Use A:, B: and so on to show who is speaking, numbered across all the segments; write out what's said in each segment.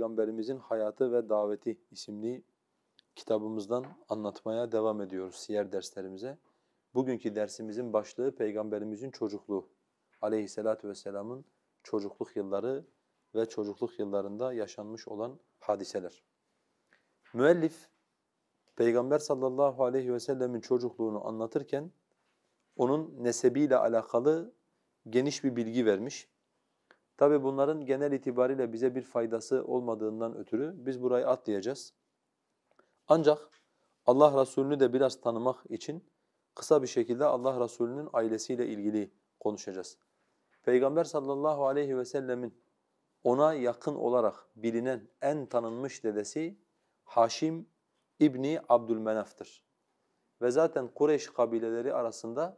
A: Peygamberimizin Hayatı ve Daveti isimli kitabımızdan anlatmaya devam ediyoruz siyer derslerimize. Bugünkü dersimizin başlığı Peygamberimizin çocukluğu. Aleyhisselatü vesselamın çocukluk yılları ve çocukluk yıllarında yaşanmış olan hadiseler. Müellif Peygamber sallallahu aleyhi ve sellemin çocukluğunu anlatırken onun nesebiyle alakalı geniş bir bilgi vermiş. Tabi bunların genel itibariyle bize bir faydası olmadığından ötürü biz burayı atlayacağız. Ancak Allah Resulü'nü de biraz tanımak için kısa bir şekilde Allah Resulü'nün ailesiyle ilgili konuşacağız. Peygamber sallallahu aleyhi ve sellemin ona yakın olarak bilinen en tanınmış dedesi Haşim İbni Abdülmenaf'tır. Ve zaten Kureyş kabileleri arasında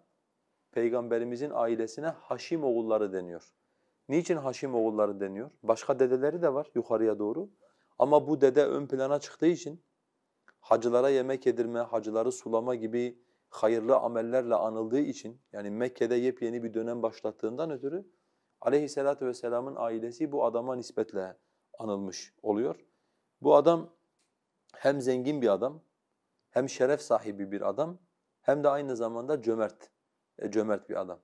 A: Peygamberimizin ailesine Haşim oğulları deniyor. Niçin Haşim oğulları deniyor? Başka dedeleri de var yukarıya doğru. Ama bu dede ön plana çıktığı için hacılara yemek yedirme, hacıları sulama gibi hayırlı amellerle anıldığı için yani Mekke'de yepyeni bir dönem başlattığından ötürü aleyhissalatu vesselamın ailesi bu adama nispetle anılmış oluyor. Bu adam hem zengin bir adam, hem şeref sahibi bir adam, hem de aynı zamanda cömert, e, cömert bir adam.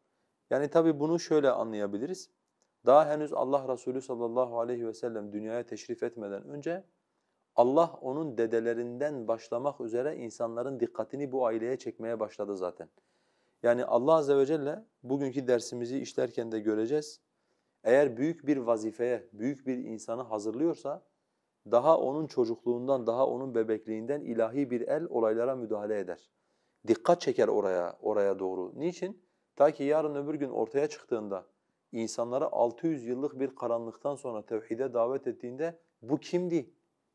A: Yani tabi bunu şöyle anlayabiliriz. Daha henüz Allah Resulü sallallahu aleyhi ve sellem dünyaya teşrif etmeden önce Allah onun dedelerinden başlamak üzere insanların dikkatini bu aileye çekmeye başladı zaten. Yani Allah azze ve celle bugünkü dersimizi işlerken de göreceğiz. Eğer büyük bir vazifeye, büyük bir insanı hazırlıyorsa daha onun çocukluğundan, daha onun bebekliğinden ilahi bir el olaylara müdahale eder. Dikkat çeker oraya, oraya doğru. Niçin? Ta ki yarın öbür gün ortaya çıktığında insanlara 600 yıllık bir karanlıktan sonra tevhide davet ettiğinde bu kimdi?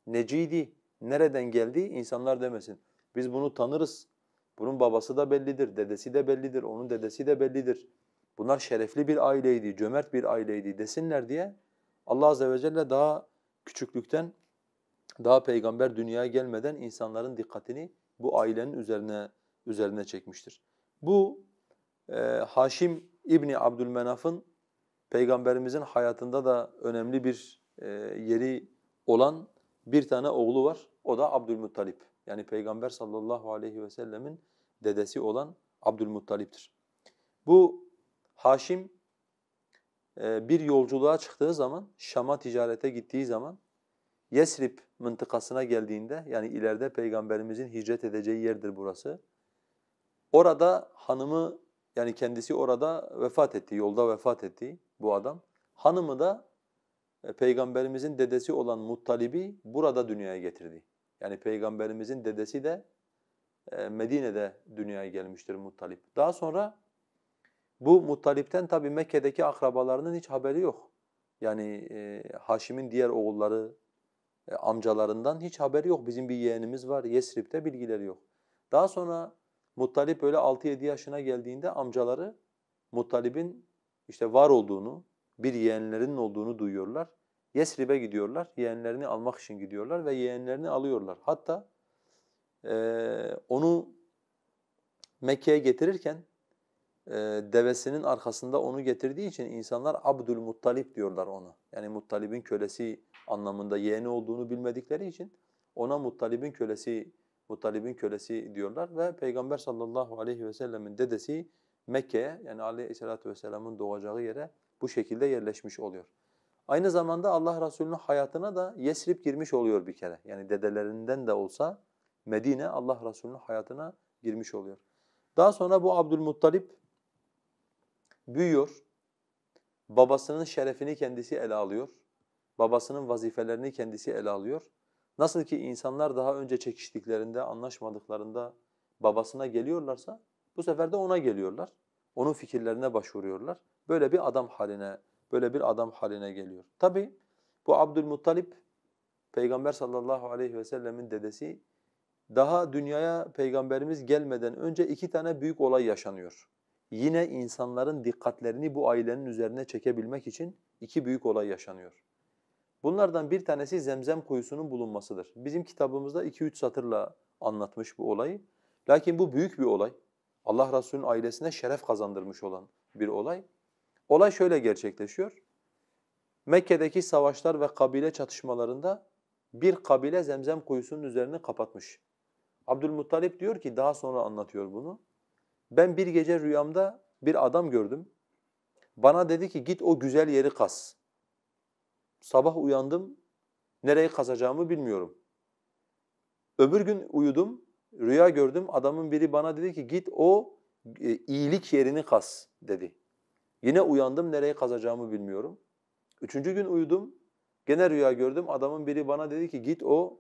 A: Neciydi? Nereden geldi? İnsanlar demesin. Biz bunu tanırız. Bunun babası da bellidir, dedesi de bellidir, onun dedesi de bellidir. Bunlar şerefli bir aileydi, cömert bir aileydi desinler diye Allah azze ve celle daha küçüklükten daha peygamber dünyaya gelmeden insanların dikkatini bu ailenin üzerine üzerine çekmiştir. Bu e, Haşim İbni Abdülmenaf'ın Peygamberimizin hayatında da önemli bir e, yeri olan bir tane oğlu var. O da Abdülmuttalip. Yani Peygamber sallallahu aleyhi ve sellemin dedesi olan Abdülmuttalip'tir. Bu Haşim e, bir yolculuğa çıktığı zaman, Şam'a ticarete gittiği zaman Yesrib mıntıkasına geldiğinde yani ileride Peygamberimizin hicret edeceği yerdir burası. Orada hanımı yani kendisi orada vefat etti, yolda vefat etti bu adam. Hanımı da e, Peygamberimizin dedesi olan Muttalibi burada dünyaya getirdi. Yani Peygamberimizin dedesi de e, Medine'de dünyaya gelmiştir Muttalip. Daha sonra bu Muttalip'ten tabi Mekke'deki akrabalarının hiç haberi yok. Yani e, Haşim'in diğer oğulları, e, amcalarından hiç haberi yok. Bizim bir yeğenimiz var Yesrib'de bilgileri yok. Daha sonra Muttalip böyle 6-7 yaşına geldiğinde amcaları Muttalip'in işte var olduğunu, bir yeğenlerinin olduğunu duyuyorlar. Yesrib'e gidiyorlar, yeğenlerini almak için gidiyorlar ve yeğenlerini alıyorlar. Hatta e, onu Mekke'ye getirirken e, devesinin arkasında onu getirdiği için insanlar Abdülmuttalip diyorlar ona. Yani Muttalib'in kölesi anlamında yeğeni olduğunu bilmedikleri için ona Muttalib'in kölesi Muttalib'in kölesi diyorlar ve Peygamber sallallahu aleyhi ve sellemin dedesi Mekke'ye yani Aleyhisselatü Vesselam'ın doğacağı yere bu şekilde yerleşmiş oluyor. Aynı zamanda Allah Resulü'nün hayatına da Yesrib girmiş oluyor bir kere. Yani dedelerinden de olsa Medine Allah Resulü'nün hayatına girmiş oluyor. Daha sonra bu Abdülmuttalip büyüyor. Babasının şerefini kendisi ele alıyor. Babasının vazifelerini kendisi ele alıyor. Nasıl ki insanlar daha önce çekiştiklerinde, anlaşmadıklarında babasına geliyorlarsa bu sefer de ona geliyorlar. Onun fikirlerine başvuruyorlar. Böyle bir adam haline, böyle bir adam haline geliyor. Tabi bu Abdülmuttalip Peygamber sallallahu aleyhi ve sellemin dedesi daha dünyaya peygamberimiz gelmeden önce iki tane büyük olay yaşanıyor. Yine insanların dikkatlerini bu ailenin üzerine çekebilmek için iki büyük olay yaşanıyor. Bunlardan bir tanesi zemzem kuyusunun bulunmasıdır. Bizim kitabımızda 2-3 satırla anlatmış bu olayı. Lakin bu büyük bir olay. Allah Resulü'nün ailesine şeref kazandırmış olan bir olay. Olay şöyle gerçekleşiyor. Mekke'deki savaşlar ve kabile çatışmalarında bir kabile zemzem kuyusunun üzerine kapatmış. Abdülmuttalip diyor ki daha sonra anlatıyor bunu. Ben bir gece rüyamda bir adam gördüm. Bana dedi ki git o güzel yeri kaz. Sabah uyandım, nereyi kazacağımı bilmiyorum. Öbür gün uyudum, Rüya gördüm adamın biri bana dedi ki git o e, iyilik yerini kaz dedi. Yine uyandım nereye kazacağımı bilmiyorum. Üçüncü gün uyudum gene rüya gördüm adamın biri bana dedi ki git o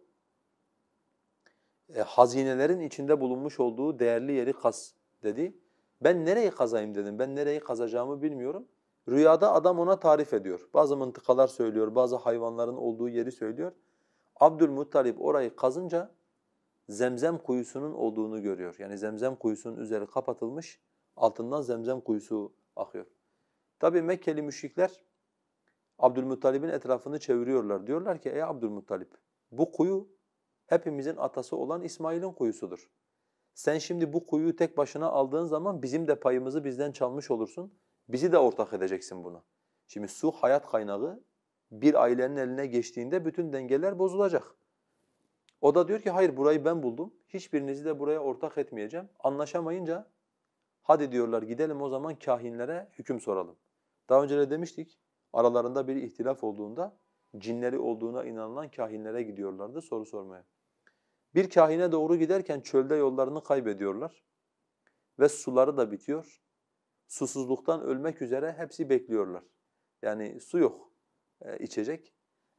A: e, hazinelerin içinde bulunmuş olduğu değerli yeri kaz dedi. Ben nereyi kazayım dedim ben nereyi kazacağımı bilmiyorum. Rüyada adam ona tarif ediyor. Bazı mıntıkalar söylüyor, bazı hayvanların olduğu yeri söylüyor. Abdülmuttalip orayı kazınca zemzem kuyusunun olduğunu görüyor. Yani zemzem kuyusunun üzeri kapatılmış, altından zemzem kuyusu akıyor. Tabi Mekkeli müşrikler Abdülmuttalib'in etrafını çeviriyorlar. Diyorlar ki ey Abdülmuttalib bu kuyu hepimizin atası olan İsmail'in kuyusudur. Sen şimdi bu kuyuyu tek başına aldığın zaman bizim de payımızı bizden çalmış olursun. Bizi de ortak edeceksin buna. Şimdi su hayat kaynağı bir ailenin eline geçtiğinde bütün dengeler bozulacak. O da diyor ki hayır burayı ben buldum. Hiçbirinizi de buraya ortak etmeyeceğim. Anlaşamayınca hadi diyorlar gidelim o zaman kahinlere hüküm soralım. Daha önce de demiştik aralarında bir ihtilaf olduğunda cinleri olduğuna inanılan kahinlere gidiyorlardı soru sormaya. Bir kahine doğru giderken çölde yollarını kaybediyorlar ve suları da bitiyor. Susuzluktan ölmek üzere hepsi bekliyorlar. Yani su yok e, içecek.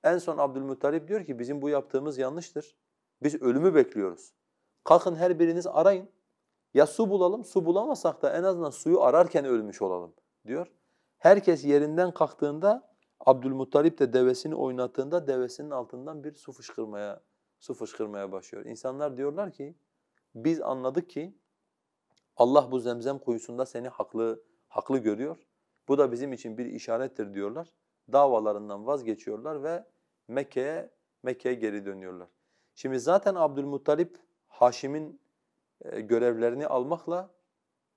A: En son Abdülmuttalip diyor ki bizim bu yaptığımız yanlıştır. Biz ölümü bekliyoruz. Kalkın her biriniz arayın. Ya su bulalım, su bulamasak da en azından suyu ararken ölmüş olalım diyor. Herkes yerinden kalktığında Abdülmuttalip de devesini oynattığında devesinin altından bir su fışkırmaya su fışkırmaya başlıyor. İnsanlar diyorlar ki biz anladık ki Allah bu zemzem kuyusunda seni haklı haklı görüyor. Bu da bizim için bir işarettir diyorlar. Davalarından vazgeçiyorlar ve Mekke'ye Mekke'ye geri dönüyorlar. Şimdi zaten Abdülmuttalip Haşim'in e, görevlerini almakla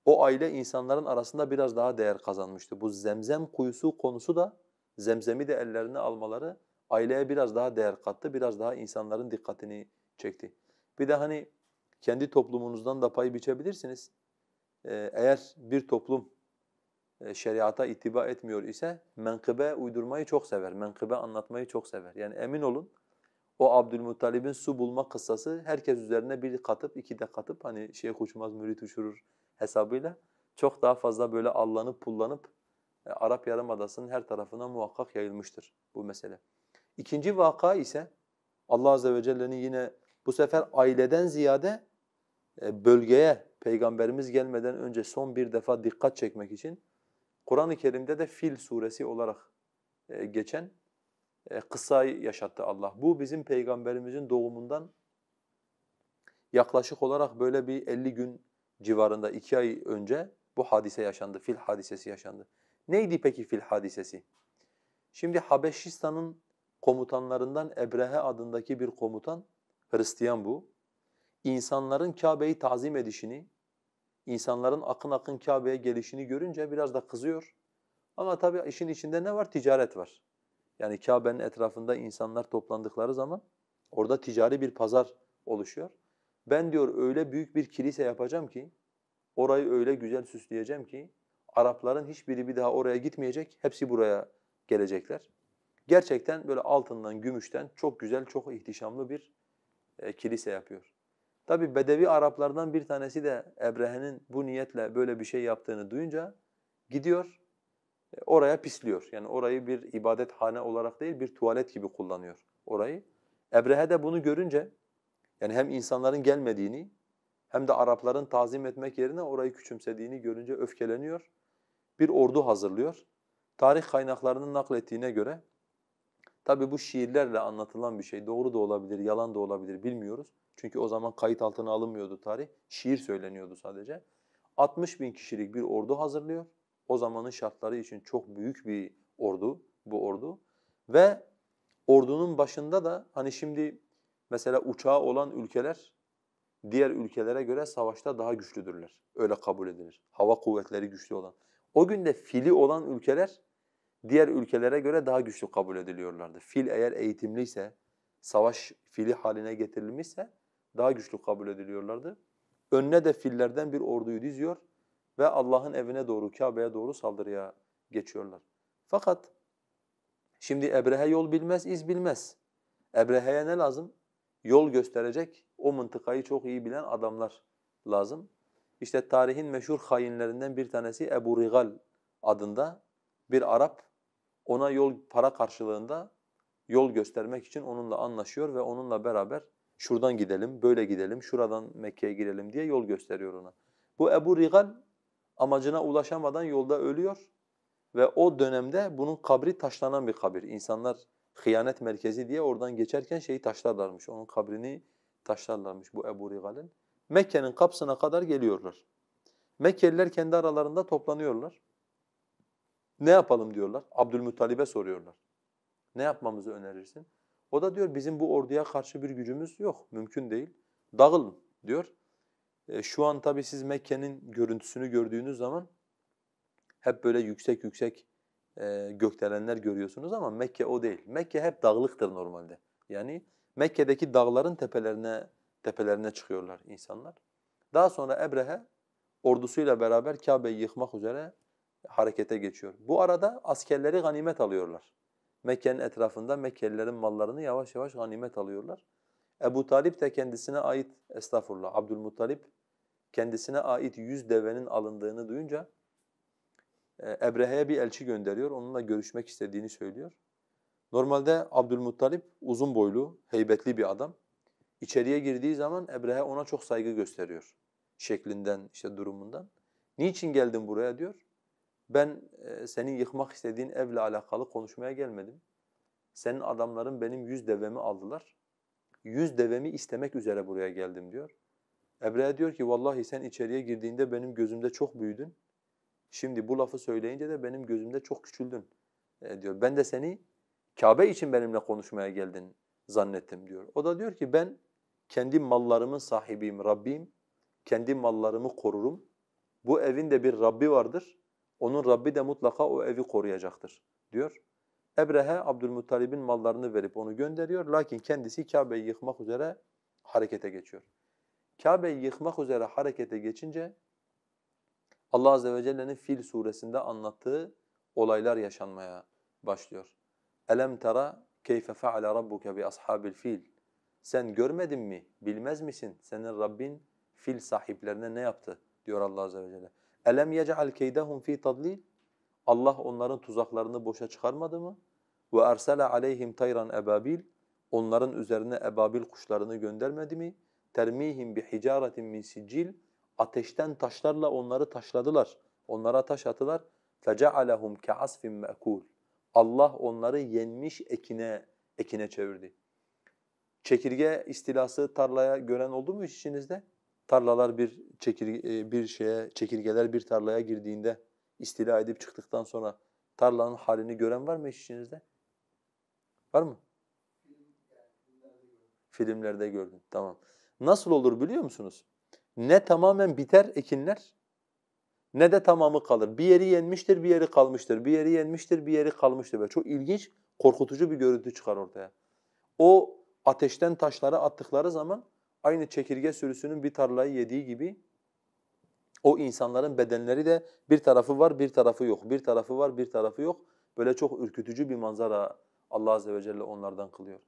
A: o aile insanların arasında biraz daha değer kazanmıştı. Bu zemzem kuyusu konusu da zemzemi de ellerine almaları aileye biraz daha değer kattı, biraz daha insanların dikkatini çekti. Bir de hani kendi toplumunuzdan da pay biçebilirsiniz. E, eğer bir toplum e, şeriata itiba etmiyor ise menkıbe uydurmayı çok sever, menkıbe anlatmayı çok sever. Yani emin olun o Abdülmuttalib'in su bulma kıssası herkes üzerine bir katıp iki de katıp hani şeyh uçmaz mürit uçurur hesabıyla çok daha fazla böyle allanıp pullanıp e, Arap Yarımadası'nın her tarafına muhakkak yayılmıştır bu mesele. İkinci vaka ise Allah Azze ve Celle'nin yine bu sefer aileden ziyade e, bölgeye Peygamberimiz gelmeden önce son bir defa dikkat çekmek için Kur'an-ı Kerim'de de Fil suresi olarak e, geçen e, kısayı yaşattı Allah. Bu bizim peygamberimizin doğumundan yaklaşık olarak böyle bir 50 gün civarında, 2 ay önce bu hadise yaşandı, fil hadisesi yaşandı. Neydi peki fil hadisesi? Şimdi Habeşistan'ın komutanlarından Ebrehe adındaki bir komutan, Hristiyan bu. İnsanların Kabe'yi tazim edişini, insanların akın akın Kabe'ye gelişini görünce biraz da kızıyor. Ama tabii işin içinde ne var? Ticaret var. Yani Kabe'nin etrafında insanlar toplandıkları zaman orada ticari bir pazar oluşuyor. Ben diyor öyle büyük bir kilise yapacağım ki, orayı öyle güzel süsleyeceğim ki, Arapların hiçbiri bir daha oraya gitmeyecek, hepsi buraya gelecekler. Gerçekten böyle altından, gümüşten çok güzel, çok ihtişamlı bir e, kilise yapıyor. Tabi Bedevi Araplardan bir tanesi de Ebrehe'nin bu niyetle böyle bir şey yaptığını duyunca gidiyor e, oraya pisliyor. Yani orayı bir ibadethane olarak değil bir tuvalet gibi kullanıyor orayı. Ebrehe de bunu görünce yani hem insanların gelmediğini hem de Arapların tazim etmek yerine orayı küçümsediğini görünce öfkeleniyor. Bir ordu hazırlıyor. Tarih kaynaklarının naklettiğine göre tabi bu şiirlerle anlatılan bir şey. Doğru da olabilir, yalan da olabilir bilmiyoruz. Çünkü o zaman kayıt altına alınmıyordu tarih. Şiir söyleniyordu sadece. 60 bin kişilik bir ordu hazırlıyor. O zamanın şartları için çok büyük bir ordu bu ordu. Ve ordunun başında da hani şimdi mesela uçağı olan ülkeler diğer ülkelere göre savaşta daha güçlüdürler. Öyle kabul edilir. Hava kuvvetleri güçlü olan. O gün de fili olan ülkeler diğer ülkelere göre daha güçlü kabul ediliyorlardı. Fil eğer eğitimliyse, savaş fili haline getirilmişse daha güçlü kabul ediliyorlardı. Önüne de fillerden bir orduyu diziyor ve Allah'ın evine doğru, Kabe'ye doğru saldırıya geçiyorlar. Fakat şimdi Ebrehe yol bilmez, iz bilmez. Ebrehe'ye ne lazım? Yol gösterecek, o mıntıkayı çok iyi bilen adamlar lazım. İşte tarihin meşhur hainlerinden bir tanesi Ebu Rigal adında bir Arap ona yol para karşılığında yol göstermek için onunla anlaşıyor ve onunla beraber şuradan gidelim, böyle gidelim, şuradan Mekke'ye girelim diye yol gösteriyor ona. Bu Ebu Rigal amacına ulaşamadan yolda ölüyor ve o dönemde bunun kabri taşlanan bir kabir. İnsanlar hıyanet merkezi diye oradan geçerken şeyi taşlarlarmış, onun kabrini taşlarlarmış bu Ebu Rigal'in. Mekke'nin kapısına kadar geliyorlar. Mekkeliler kendi aralarında toplanıyorlar. Ne yapalım diyorlar. Abdülmuttalib'e soruyorlar. Ne yapmamızı önerirsin? O da diyor bizim bu orduya karşı bir gücümüz yok, mümkün değil. Dağılın diyor. E, şu an tabii siz Mekke'nin görüntüsünü gördüğünüz zaman hep böyle yüksek yüksek e, gökdelenler görüyorsunuz ama Mekke o değil. Mekke hep dağlıktır normalde. Yani Mekke'deki dağların tepelerine tepelerine çıkıyorlar insanlar. Daha sonra Ebrehe ordusuyla beraber Kabe'yi yıkmak üzere harekete geçiyor. Bu arada askerleri ganimet alıyorlar. Mekke'nin etrafında Mekkelilerin mallarını yavaş yavaş ganimet alıyorlar. Ebu Talip de kendisine ait, estağfurullah, Abdülmuttalip kendisine ait yüz devenin alındığını duyunca e, Ebrehe'ye bir elçi gönderiyor. Onunla görüşmek istediğini söylüyor. Normalde Abdülmuttalip uzun boylu, heybetli bir adam. İçeriye girdiği zaman Ebrehe ona çok saygı gösteriyor şeklinden, işte durumundan. Niçin geldin buraya diyor. Ben e, senin yıkmak istediğin evle alakalı konuşmaya gelmedim. Senin adamların benim yüz devemi aldılar. Yüz devemi istemek üzere buraya geldim diyor. Ebre'ye diyor ki vallahi sen içeriye girdiğinde benim gözümde çok büyüdün. Şimdi bu lafı söyleyince de benim gözümde çok küçüldün e, diyor. Ben de seni Kabe için benimle konuşmaya geldin zannettim diyor. O da diyor ki ben kendi mallarımın sahibiyim, Rabbim. Kendi mallarımı korurum. Bu evin de bir Rabbi vardır. Onun Rabbi de mutlaka o evi koruyacaktır diyor. Ebrehe Abdülmuttalib'in mallarını verip onu gönderiyor. Lakin kendisi Kabe'yi yıkmak üzere harekete geçiyor. Kabe'yi yıkmak üzere harekete geçince Allah Azze ve Celle'nin Fil suresinde anlattığı olaylar yaşanmaya başlıyor. Elem tara keyfe feale rabbuke bi ashabil fil. Sen görmedin mi? Bilmez misin? Senin Rabbin fil sahiplerine ne yaptı? diyor Allah azze ve celle. Elem yec'al keydehum fi tadlil. Allah onların tuzaklarını boşa çıkarmadı mı? Ve ersele aleyhim tayran ebabil. Onların üzerine ebabil kuşlarını göndermedi mi? termihim bi hicaretin min sicil ateşten taşlarla onları taşladılar. Onlara taş attılar. Fecealehum ka'asfin me'kul. Allah onları yenmiş ekine ekine çevirdi. Çekirge istilası tarlaya gören oldu mu hiç içinizde? Tarlalar bir çekirge, bir şeye çekirgeler bir tarlaya girdiğinde istila edip çıktıktan sonra tarlanın halini gören var mı hiç içinizde? Var mı? Filmlerde gördüm. Tamam nasıl olur biliyor musunuz? Ne tamamen biter ekinler ne de tamamı kalır. Bir yeri yenmiştir, bir yeri kalmıştır. Bir yeri yenmiştir, bir yeri kalmıştır. Böyle çok ilginç, korkutucu bir görüntü çıkar ortaya. O ateşten taşlara attıkları zaman aynı çekirge sürüsünün bir tarlayı yediği gibi o insanların bedenleri de bir tarafı var, bir tarafı yok. Bir tarafı var, bir tarafı yok. Böyle çok ürkütücü bir manzara Allah azze ve celle onlardan kılıyor.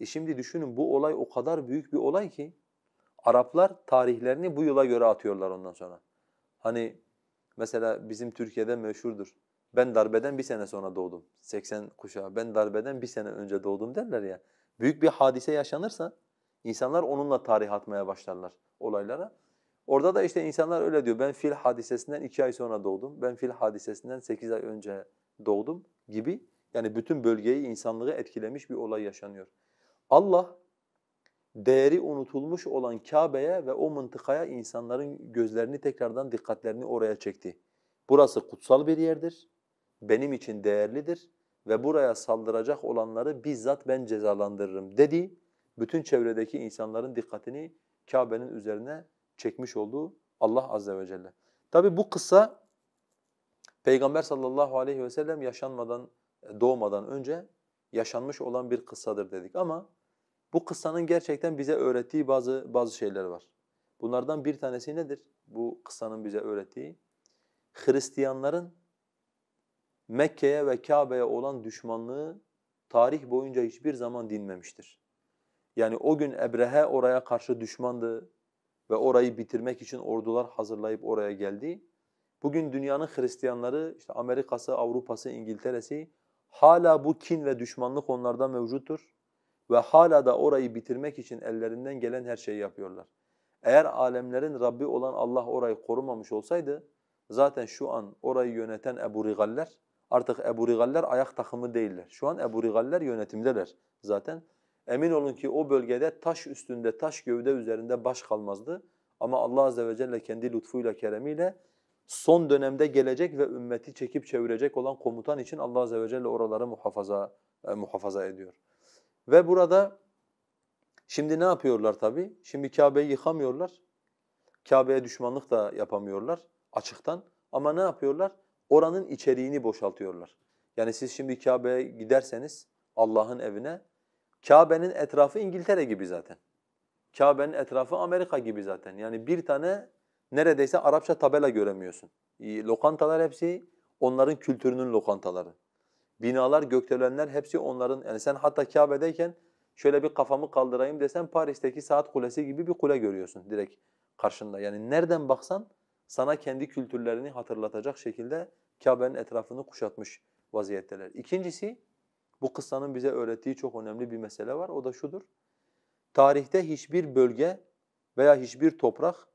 A: E şimdi düşünün bu olay o kadar büyük bir olay ki Araplar tarihlerini bu yıla göre atıyorlar ondan sonra. Hani mesela bizim Türkiye'de meşhurdur. Ben darbeden bir sene sonra doğdum. 80 kuşağı. Ben darbeden bir sene önce doğdum derler ya. Büyük bir hadise yaşanırsa insanlar onunla tarih atmaya başlarlar olaylara. Orada da işte insanlar öyle diyor. Ben fil hadisesinden iki ay sonra doğdum. Ben fil hadisesinden sekiz ay önce doğdum gibi. Yani bütün bölgeyi, insanlığı etkilemiş bir olay yaşanıyor. Allah değeri unutulmuş olan Kabe'ye ve o mıntıkaya insanların gözlerini tekrardan dikkatlerini oraya çekti. Burası kutsal bir yerdir, benim için değerlidir ve buraya saldıracak olanları bizzat ben cezalandırırım dedi. Bütün çevredeki insanların dikkatini Kabe'nin üzerine çekmiş oldu Allah Azze ve Celle. Tabi bu kısa Peygamber sallallahu aleyhi ve sellem yaşanmadan, e, doğmadan önce yaşanmış olan bir kıssadır dedik ama bu kıssanın gerçekten bize öğrettiği bazı bazı şeyler var. Bunlardan bir tanesi nedir? Bu kıssanın bize öğrettiği Hristiyanların Mekke'ye ve Kabe'ye olan düşmanlığı tarih boyunca hiçbir zaman dinmemiştir. Yani o gün Ebrehe oraya karşı düşmandı ve orayı bitirmek için ordular hazırlayıp oraya geldi. Bugün dünyanın Hristiyanları, işte Amerika'sı, Avrupa'sı, İngiltere'si hala bu kin ve düşmanlık onlarda mevcuttur ve hala da orayı bitirmek için ellerinden gelen her şeyi yapıyorlar. Eğer alemlerin Rabbi olan Allah orayı korumamış olsaydı zaten şu an orayı yöneten Ebu Rigaller artık Ebu Rigaller ayak takımı değiller. Şu an Ebu Rigaller yönetimdeler zaten. Emin olun ki o bölgede taş üstünde, taş gövde üzerinde baş kalmazdı. Ama Allah azze ve celle kendi lütfuyla, keremiyle son dönemde gelecek ve ümmeti çekip çevirecek olan komutan için Allah azze ve celle oraları muhafaza e, muhafaza ediyor. Ve burada şimdi ne yapıyorlar tabi? Şimdi Kabe'yi yıkamıyorlar. Kabe'ye düşmanlık da yapamıyorlar açıktan. Ama ne yapıyorlar? Oranın içeriğini boşaltıyorlar. Yani siz şimdi Kabe'ye giderseniz Allah'ın evine, Kabe'nin etrafı İngiltere gibi zaten. Kabe'nin etrafı Amerika gibi zaten. Yani bir tane neredeyse Arapça tabela göremiyorsun. Lokantalar hepsi onların kültürünün lokantaları. Binalar, gökdelenler hepsi onların. Yani sen hatta Kabe'deyken şöyle bir kafamı kaldırayım desen Paris'teki saat kulesi gibi bir kule görüyorsun direkt karşında. Yani nereden baksan sana kendi kültürlerini hatırlatacak şekilde Kabe'nin etrafını kuşatmış vaziyetteler. İkincisi bu kıssanın bize öğrettiği çok önemli bir mesele var. O da şudur. Tarihte hiçbir bölge veya hiçbir toprak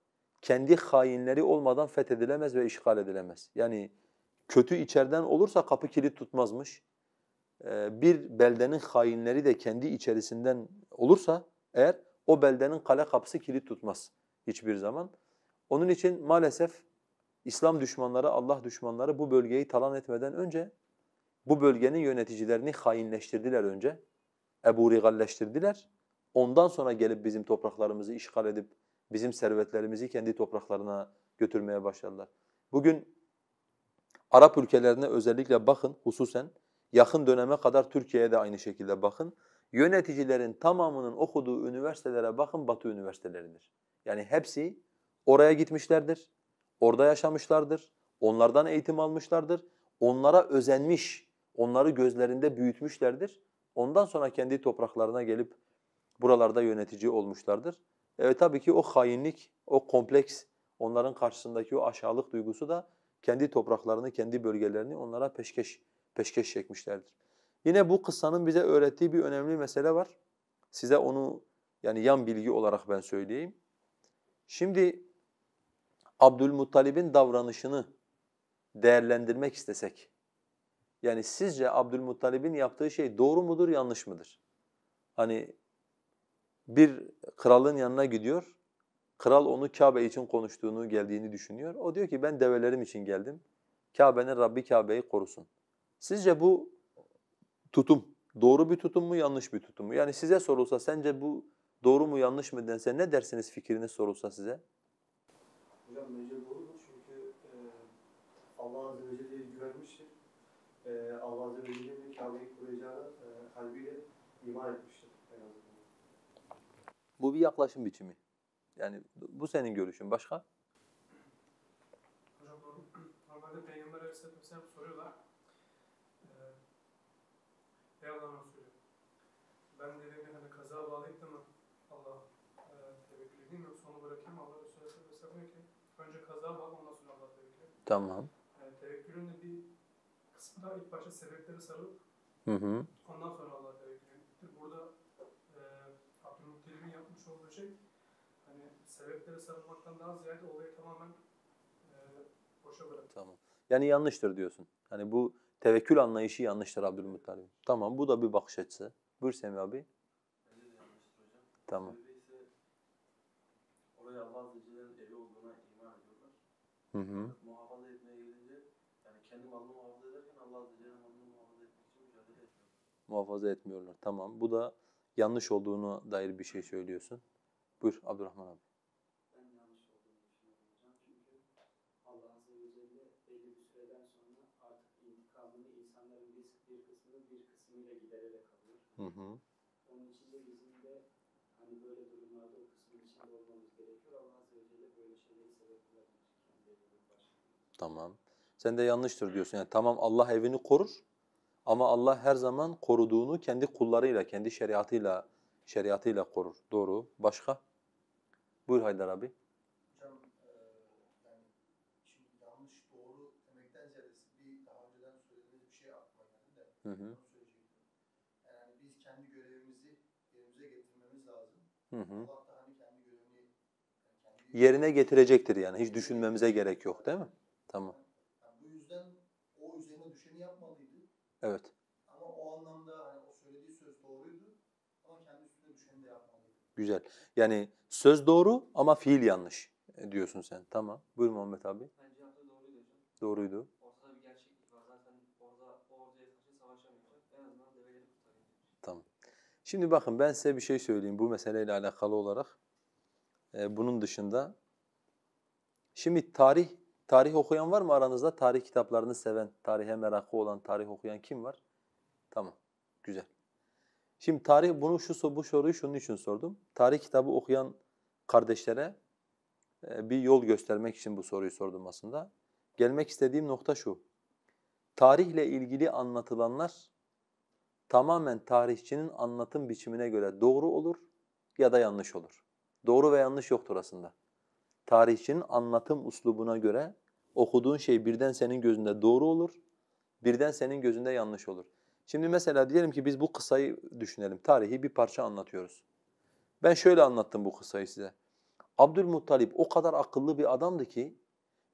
A: kendi hainleri olmadan fethedilemez ve işgal edilemez. Yani Kötü içeriden olursa kapı kilit tutmazmış. Ee, bir beldenin hainleri de kendi içerisinden olursa eğer o beldenin kale kapısı kilit tutmaz hiçbir zaman. Onun için maalesef İslam düşmanları, Allah düşmanları bu bölgeyi talan etmeden önce bu bölgenin yöneticilerini hainleştirdiler önce. Ebu Rigalleştirdiler. Ondan sonra gelip bizim topraklarımızı işgal edip bizim servetlerimizi kendi topraklarına götürmeye başladılar. Bugün Arap ülkelerine özellikle bakın hususen yakın döneme kadar Türkiye'ye de aynı şekilde bakın. Yöneticilerin tamamının okuduğu üniversitelere bakın Batı üniversiteleridir. Yani hepsi oraya gitmişlerdir, orada yaşamışlardır, onlardan eğitim almışlardır, onlara özenmiş, onları gözlerinde büyütmüşlerdir. Ondan sonra kendi topraklarına gelip buralarda yönetici olmuşlardır. Evet tabii ki o hainlik, o kompleks, onların karşısındaki o aşağılık duygusu da kendi topraklarını, kendi bölgelerini onlara peşkeş peşkeş çekmişlerdir. Yine bu kıssanın bize öğrettiği bir önemli mesele var. Size onu yani yan bilgi olarak ben söyleyeyim. Şimdi Abdülmuttalib'in davranışını değerlendirmek istesek, yani sizce Abdülmuttalib'in yaptığı şey doğru mudur, yanlış mıdır? Hani bir kralın yanına gidiyor, Kral onu Kabe için konuştuğunu, geldiğini düşünüyor. O diyor ki ben develerim için geldim. Kabe'nin Rabbi Kabe'yi korusun. Sizce bu tutum doğru bir tutum mu, yanlış bir tutum mu? Yani size sorulsa sence bu doğru mu, yanlış mı dense ne dersiniz fikriniz sorulsa size? Hocam olur mu? çünkü e, Allah Azze ve Celle'ye güvenmiştir. E, Allah Azze ve Celle'nin Kabe'yi koruyacağına e, kalbiyle iman etmiştir Bu bir yaklaşım biçimi. Yani bu senin görüşün. Başka? Hocam normalde Peygamber Aleyhisselam soruyorlar. Ee, ey Allah'ın Resulü, ben dediğimde hani kaza bağlayıp da mı Allah e, tevekkül edeyim yoksa onu bırakayım mı? Allah Resulü Aleyhisselam diyor ki önce kaza bağla ondan sonra Allah tevekkül et. Tamam. Yani tevekkülün de bir kısmı da ilk başta sebepleri sarılıp hı hı. ondan sonra Sebepleri savunmaktan daha ziyade olayı tamamen e, boşa bırakmak. Tamam. Yani yanlıştır diyorsun. Hani bu tevekkül anlayışı yanlıştır Abdülmuttalib. Tamam bu da bir bakış açısı. Buyur Semih abi. Tamam. Oraya bazı evi olduğuna iman ediyorlar. Hı hı. Muhafaza etmeye gelince yani kendi malını muhafaza Allah Azze malını muhafaza etmek için Muhafaza etmiyorlar. Tamam. Bu da yanlış olduğunu dair bir şey söylüyorsun. Buyur Abdurrahman abi. Hı hı. Onun için de bizim de hani böyle durumlarda o kısmın içinde olmamız gerekiyor. Allah Azze ve Celle böyle şeyleri sebep kılabilir. Tamam. Sen de yanlıştır diyorsun. Yani tamam Allah evini korur ama Allah her zaman koruduğunu kendi kullarıyla, kendi şeriatıyla şeriatıyla korur. Doğru. Başka? Buyur Haydar abi. Şimdi yanlış doğru bir şey Hı hı. Hı hı. Yerine getirecektir yani. Hiç düşünmemize gerek yok değil mi? Tamam. bu yüzden o üzerine düşeni yapmalıydı. Evet. Ama o anlamda hani o söylediği söz doğruydu ama kendi üstüne düşeni de yapmalıydı. Güzel. Yani söz doğru ama fiil yanlış diyorsun sen. Tamam. Buyur Muhammed abi. Bence doğruydu. Doğruydu. Şimdi bakın ben size bir şey söyleyeyim bu meseleyle alakalı olarak. E, bunun dışında. Şimdi tarih, tarih okuyan var mı aranızda? Tarih kitaplarını seven, tarihe merakı olan, tarih okuyan kim var? Tamam, güzel. Şimdi tarih, bunu şu bu soruyu şunun için sordum. Tarih kitabı okuyan kardeşlere e, bir yol göstermek için bu soruyu sordum aslında. Gelmek istediğim nokta şu. Tarihle ilgili anlatılanlar tamamen tarihçinin anlatım biçimine göre doğru olur ya da yanlış olur. Doğru ve yanlış yoktur aslında. Tarihçinin anlatım uslubuna göre okuduğun şey birden senin gözünde doğru olur, birden senin gözünde yanlış olur. Şimdi mesela diyelim ki biz bu kısayı düşünelim. Tarihi bir parça anlatıyoruz. Ben şöyle anlattım bu kısayı size. Abdülmuttalip o kadar akıllı bir adamdı ki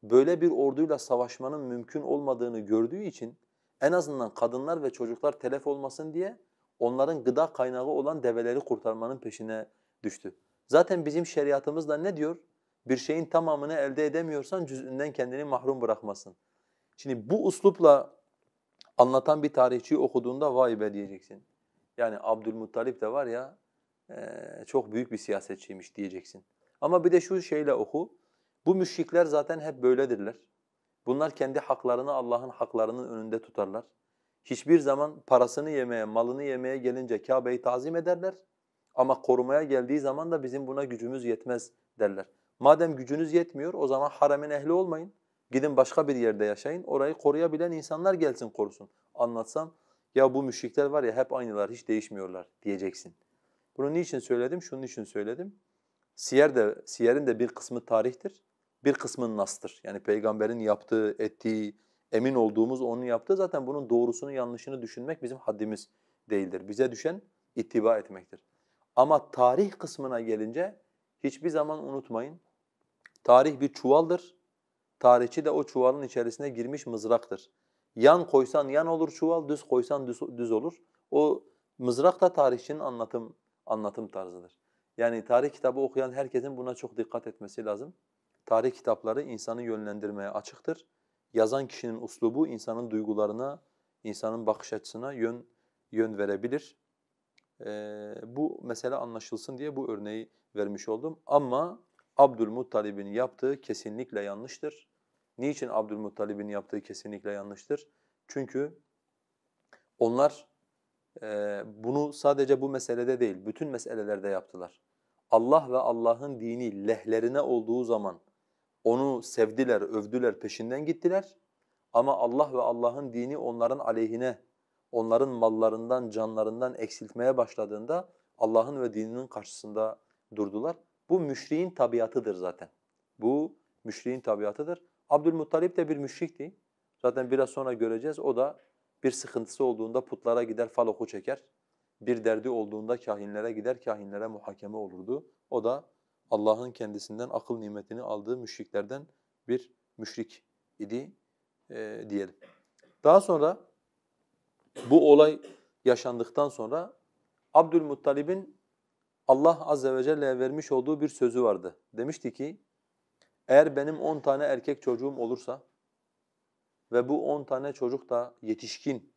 A: böyle bir orduyla savaşmanın mümkün olmadığını gördüğü için en azından kadınlar ve çocuklar telef olmasın diye onların gıda kaynağı olan develeri kurtarmanın peşine düştü. Zaten bizim şeriatımız da ne diyor? Bir şeyin tamamını elde edemiyorsan cüzünden kendini mahrum bırakmasın. Şimdi bu uslupla anlatan bir tarihçiyi okuduğunda vay be diyeceksin. Yani Abdülmuttalip de var ya e, çok büyük bir siyasetçiymiş diyeceksin. Ama bir de şu şeyle oku. Bu müşrikler zaten hep böyledirler. Bunlar kendi haklarını Allah'ın haklarının önünde tutarlar. Hiçbir zaman parasını yemeye, malını yemeye gelince Kabe'yi tazim ederler. Ama korumaya geldiği zaman da bizim buna gücümüz yetmez derler. Madem gücünüz yetmiyor o zaman haremin ehli olmayın. Gidin başka bir yerde yaşayın. Orayı koruyabilen insanlar gelsin korusun. Anlatsam ya bu müşrikler var ya hep aynılar hiç değişmiyorlar diyeceksin. Bunu niçin söyledim? Şunun için söyledim. Siyer de, siyerin de bir kısmı tarihtir bir kısmın nastır. Yani peygamberin yaptığı, ettiği, emin olduğumuz onun yaptığı zaten bunun doğrusunu yanlışını düşünmek bizim haddimiz değildir. Bize düşen ittiba etmektir. Ama tarih kısmına gelince hiçbir zaman unutmayın. Tarih bir çuvaldır. Tarihçi de o çuvalın içerisine girmiş mızraktır. Yan koysan yan olur çuval, düz koysan düz, düz olur. O mızrak da tarihçinin anlatım anlatım tarzıdır. Yani tarih kitabı okuyan herkesin buna çok dikkat etmesi lazım. Tarih kitapları insanı yönlendirmeye açıktır. Yazan kişinin uslubu insanın duygularına, insanın bakış açısına yön yön verebilir. Ee, bu mesele anlaşılsın diye bu örneği vermiş oldum. Ama Abdülmuttalib'in yaptığı kesinlikle yanlıştır. Niçin Abdülmuttalib'in yaptığı kesinlikle yanlıştır? Çünkü onlar e, bunu sadece bu meselede değil, bütün meselelerde yaptılar. Allah ve Allah'ın dini lehlerine olduğu zaman onu sevdiler, övdüler, peşinden gittiler. Ama Allah ve Allah'ın dini onların aleyhine, onların mallarından, canlarından eksiltmeye başladığında Allah'ın ve dininin karşısında durdular. Bu müşriğin tabiatıdır zaten. Bu müşriğin tabiatıdır. Abdülmuttalip de bir müşrikti. Zaten biraz sonra göreceğiz. O da bir sıkıntısı olduğunda putlara gider faloku çeker. Bir derdi olduğunda kahinlere gider, kahinlere muhakeme olurdu. O da Allah'ın kendisinden akıl nimetini aldığı müşriklerden bir müşrik idi e, diyelim. Daha sonra bu olay yaşandıktan sonra Abdülmuttalib'in Allah azze ve celle'ye vermiş olduğu bir sözü vardı. Demişti ki eğer benim 10 tane erkek çocuğum olursa ve bu 10 tane çocuk da yetişkin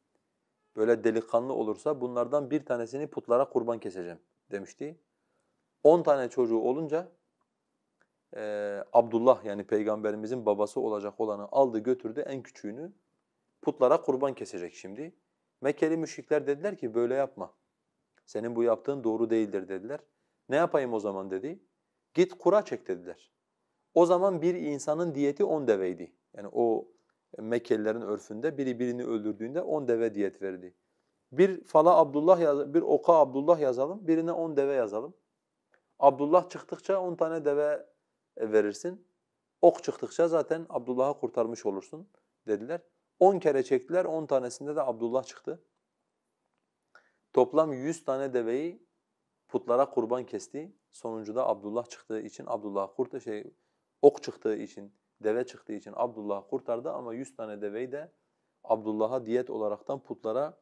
A: böyle delikanlı olursa bunlardan bir tanesini putlara kurban keseceğim demişti. 10 tane çocuğu olunca e, Abdullah yani peygamberimizin babası olacak olanı aldı götürdü en küçüğünü putlara kurban kesecek şimdi. Mekkeli müşrikler dediler ki böyle yapma. Senin bu yaptığın doğru değildir dediler. Ne yapayım o zaman dedi. Git kura çek dediler. O zaman bir insanın diyeti 10 deveydi. Yani o Mekkelilerin örfünde biri birini öldürdüğünde 10 deve diyet verdi. Bir fala Abdullah, bir oka Abdullah yazalım, birine 10 deve yazalım. Abdullah çıktıkça 10 tane deve e, verirsin. Ok çıktıkça zaten Abdullah'ı kurtarmış olursun dediler. 10 kere çektiler, 10 tanesinde de Abdullah çıktı. Toplam 100 tane deveyi putlara kurban kesti. Sonuncuda Abdullah çıktığı için Abdullah kurtu e, şey ok çıktığı için, deve çıktığı için Abdullah kurtardı ama 100 tane deveyi de Abdullah'a diyet olaraktan putlara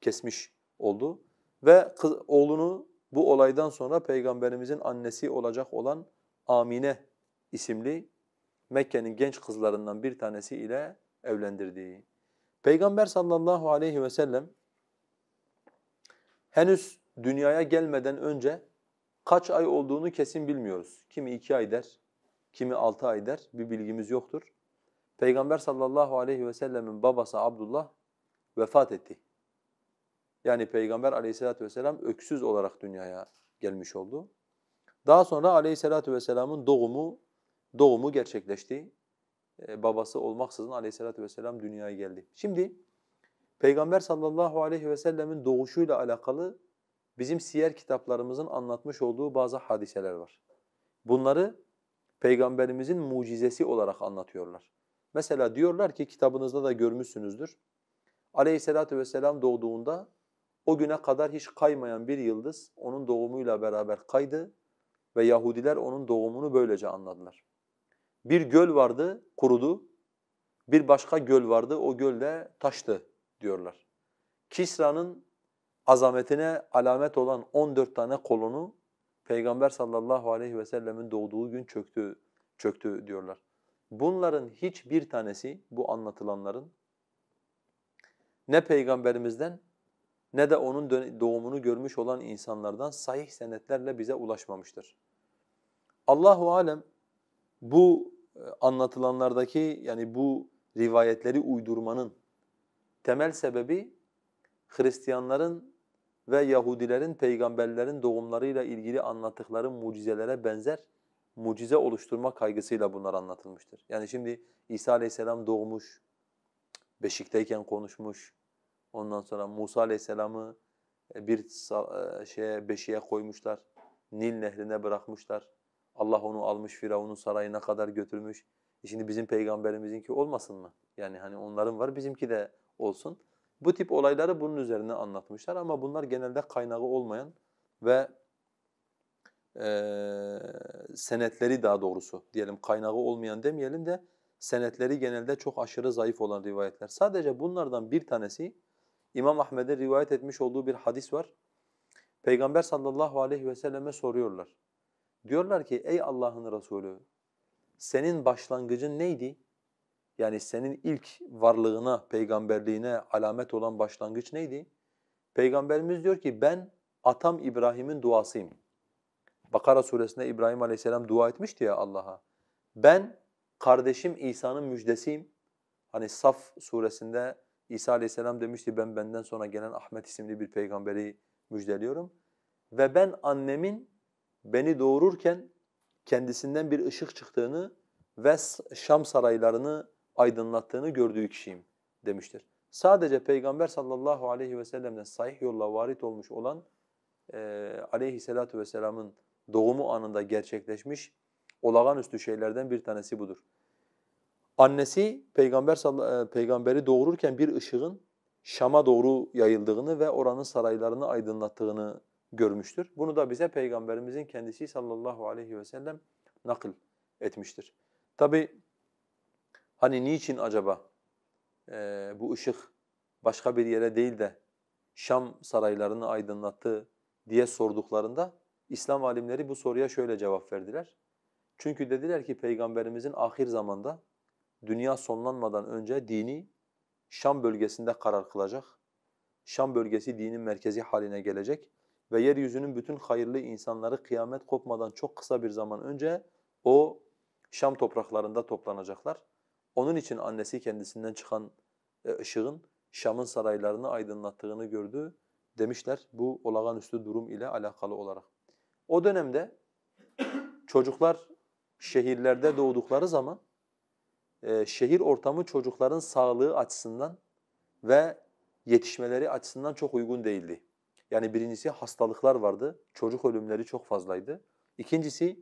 A: kesmiş oldu ve kız, oğlunu bu olaydan sonra Peygamberimizin annesi olacak olan Amine isimli Mekke'nin genç kızlarından bir tanesi ile evlendirdi. Peygamber sallallahu aleyhi ve sellem henüz dünyaya gelmeden önce kaç ay olduğunu kesin bilmiyoruz. Kimi iki ay der, kimi altı ay der bir bilgimiz yoktur. Peygamber sallallahu aleyhi ve sellemin babası Abdullah vefat etti. Yani Peygamber aleyhissalatü vesselam öksüz olarak dünyaya gelmiş oldu. Daha sonra aleyhissalatü vesselamın doğumu doğumu gerçekleşti. Ee, babası olmaksızın aleyhissalatü vesselam dünyaya geldi. Şimdi Peygamber sallallahu aleyhi ve sellemin doğuşuyla alakalı bizim siyer kitaplarımızın anlatmış olduğu bazı hadiseler var. Bunları Peygamberimizin mucizesi olarak anlatıyorlar. Mesela diyorlar ki kitabınızda da görmüşsünüzdür. Aleyhisselatü vesselam doğduğunda o güne kadar hiç kaymayan bir yıldız onun doğumuyla beraber kaydı ve Yahudiler onun doğumunu böylece anladılar. Bir göl vardı, kurudu. Bir başka göl vardı, o göl de taştı diyorlar. Kisra'nın azametine alamet olan 14 tane kolonu Peygamber sallallahu aleyhi ve sellemin doğduğu gün çöktü, çöktü diyorlar. Bunların hiçbir tanesi bu anlatılanların ne peygamberimizden ne de onun doğumunu görmüş olan insanlardan sahih senetlerle bize ulaşmamıştır. Allahu alem bu e, anlatılanlardaki yani bu rivayetleri uydurmanın temel sebebi Hristiyanların ve Yahudilerin peygamberlerin doğumlarıyla ilgili anlattıkları mucizelere benzer mucize oluşturma kaygısıyla bunlar anlatılmıştır. Yani şimdi İsa aleyhisselam doğmuş, beşikteyken konuşmuş, Ondan sonra Musa Aleyhisselam'ı e, bir e, şeye beşiğe koymuşlar. Nil nehrine bırakmışlar. Allah onu almış Firavun'un sarayına kadar götürmüş. E şimdi bizim peygamberimizinki olmasın mı? Yani hani onların var bizimki de olsun. Bu tip olayları bunun üzerine anlatmışlar ama bunlar genelde kaynağı olmayan ve e, senetleri daha doğrusu diyelim kaynağı olmayan demeyelim de senetleri genelde çok aşırı zayıf olan rivayetler. Sadece bunlardan bir tanesi İmam Ahmed'e rivayet etmiş olduğu bir hadis var. Peygamber sallallahu aleyhi ve selleme soruyorlar. Diyorlar ki ey Allah'ın Resulü senin başlangıcın neydi? Yani senin ilk varlığına, peygamberliğine alamet olan başlangıç neydi? Peygamberimiz diyor ki ben atam İbrahim'in duasıyım. Bakara suresinde İbrahim aleyhisselam dua etmişti ya Allah'a. Ben kardeşim İsa'nın müjdesiyim. Hani Saf suresinde İsa aleyhisselam demişti ben benden sonra gelen Ahmet isimli bir peygamberi müjdeliyorum. Ve ben annemin beni doğururken kendisinden bir ışık çıktığını ve Şam saraylarını aydınlattığını gördüğü kişiyim demiştir. Sadece Peygamber sallallahu aleyhi ve sellem'den sahih yolla varit olmuş olan e, aleyhissalatu vesselamın doğumu anında gerçekleşmiş olağanüstü şeylerden bir tanesi budur. Annesi peygamber e, peygamberi doğururken bir ışığın Şam'a doğru yayıldığını ve oranın saraylarını aydınlattığını görmüştür. Bunu da bize peygamberimizin kendisi sallallahu aleyhi ve sellem nakil etmiştir. Tabi hani niçin acaba e, bu ışık başka bir yere değil de Şam saraylarını aydınlattı diye sorduklarında İslam alimleri bu soruya şöyle cevap verdiler. Çünkü dediler ki peygamberimizin ahir zamanda dünya sonlanmadan önce dini Şam bölgesinde karar kılacak. Şam bölgesi dinin merkezi haline gelecek ve yeryüzünün bütün hayırlı insanları kıyamet kopmadan çok kısa bir zaman önce o Şam topraklarında toplanacaklar. Onun için annesi kendisinden çıkan e, ışığın Şam'ın saraylarını aydınlattığını gördü demişler bu olağanüstü durum ile alakalı olarak. O dönemde çocuklar şehirlerde doğdukları zaman e, şehir ortamı çocukların sağlığı açısından ve yetişmeleri açısından çok uygun değildi. Yani birincisi hastalıklar vardı, çocuk ölümleri çok fazlaydı. İkincisi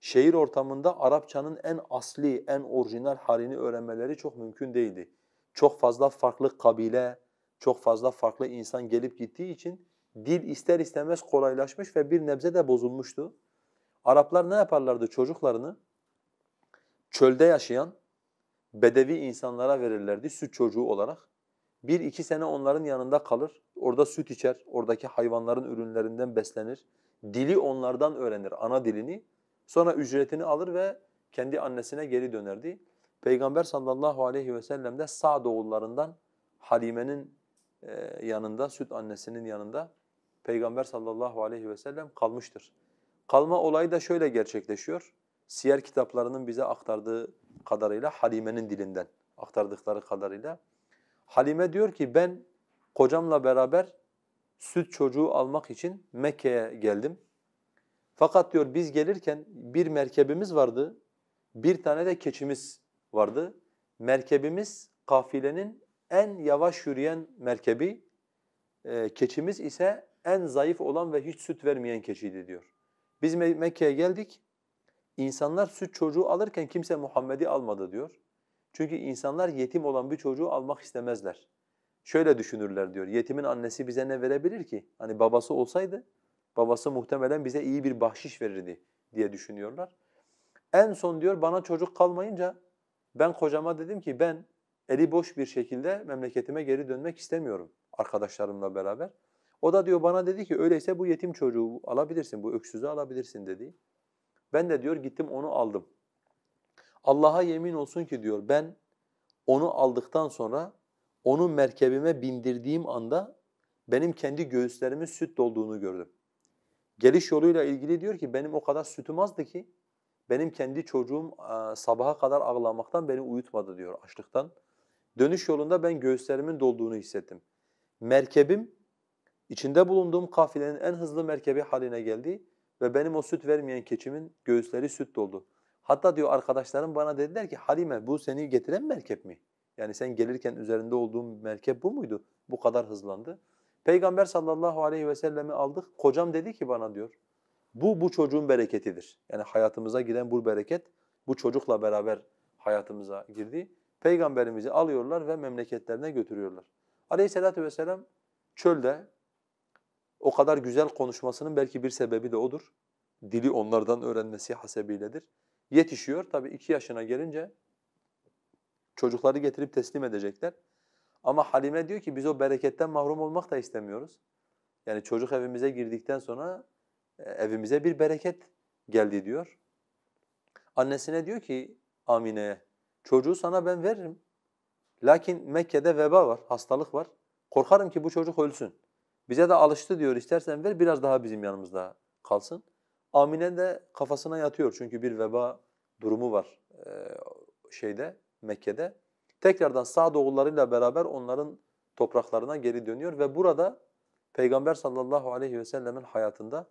A: şehir ortamında Arapçanın en asli, en orijinal halini öğrenmeleri çok mümkün değildi. Çok fazla farklı kabile, çok fazla farklı insan gelip gittiği için dil ister istemez kolaylaşmış ve bir nebze de bozulmuştu. Araplar ne yaparlardı çocuklarını? Çölde yaşayan, bedevi insanlara verirlerdi süt çocuğu olarak. Bir iki sene onların yanında kalır, orada süt içer, oradaki hayvanların ürünlerinden beslenir. Dili onlardan öğrenir, ana dilini. Sonra ücretini alır ve kendi annesine geri dönerdi. Peygamber sallallahu aleyhi ve sellem de sağ doğullarından Halime'nin e, yanında, süt annesinin yanında Peygamber sallallahu aleyhi ve sellem kalmıştır. Kalma olayı da şöyle gerçekleşiyor. Siyer kitaplarının bize aktardığı kadarıyla Halime'nin dilinden aktardıkları kadarıyla. Halime diyor ki ben kocamla beraber süt çocuğu almak için Mekke'ye geldim. Fakat diyor biz gelirken bir merkebimiz vardı, bir tane de keçimiz vardı. Merkebimiz kafilenin en yavaş yürüyen merkebi, e, keçimiz ise en zayıf olan ve hiç süt vermeyen keçiydi diyor. Biz Mekke'ye geldik, İnsanlar süt çocuğu alırken kimse Muhammed'i almadı diyor. Çünkü insanlar yetim olan bir çocuğu almak istemezler. Şöyle düşünürler diyor, yetimin annesi bize ne verebilir ki? Hani babası olsaydı, babası muhtemelen bize iyi bir bahşiş verirdi diye düşünüyorlar. En son diyor bana çocuk kalmayınca ben kocama dedim ki ben eli boş bir şekilde memleketime geri dönmek istemiyorum arkadaşlarımla beraber. O da diyor bana dedi ki öyleyse bu yetim çocuğu alabilirsin, bu öksüzü alabilirsin dedi. Ben de diyor gittim onu aldım. Allah'a yemin olsun ki diyor ben onu aldıktan sonra onu merkebime bindirdiğim anda benim kendi göğüslerimin süt dolduğunu gördüm. Geliş yoluyla ilgili diyor ki benim o kadar sütüm azdı ki benim kendi çocuğum e, sabaha kadar ağlamaktan beni uyutmadı diyor açlıktan. Dönüş yolunda ben göğüslerimin dolduğunu hissettim. Merkebim içinde bulunduğum kafilenin en hızlı merkebi haline geldi. Ve benim o süt vermeyen keçimin göğüsleri süt doldu. Hatta diyor arkadaşlarım bana dediler ki Halime bu seni getiren merkep mi? Yani sen gelirken üzerinde olduğun merkep bu muydu? Bu kadar hızlandı. Peygamber sallallahu aleyhi ve sellemi aldık. Kocam dedi ki bana diyor. Bu bu çocuğun bereketidir. Yani hayatımıza giden bu bereket bu çocukla beraber hayatımıza girdi. Peygamberimizi alıyorlar ve memleketlerine götürüyorlar. Aleyhissalatu vesselam çölde o kadar güzel konuşmasının belki bir sebebi de odur. Dili onlardan öğrenmesi hasebiyledir. Yetişiyor. Tabii iki yaşına gelince çocukları getirip teslim edecekler. Ama Halime diyor ki biz o bereketten mahrum olmak da istemiyoruz. Yani çocuk evimize girdikten sonra e, evimize bir bereket geldi diyor. Annesine diyor ki Amine'ye çocuğu sana ben veririm. Lakin Mekke'de veba var, hastalık var. Korkarım ki bu çocuk ölsün. Bize de alıştı diyor istersen ver biraz daha bizim yanımızda kalsın. Amine de kafasına yatıyor çünkü bir veba durumu var şeyde Mekke'de. Tekrardan Sa'd oğullarıyla beraber onların topraklarına geri dönüyor ve burada Peygamber sallallahu aleyhi ve sellemin hayatında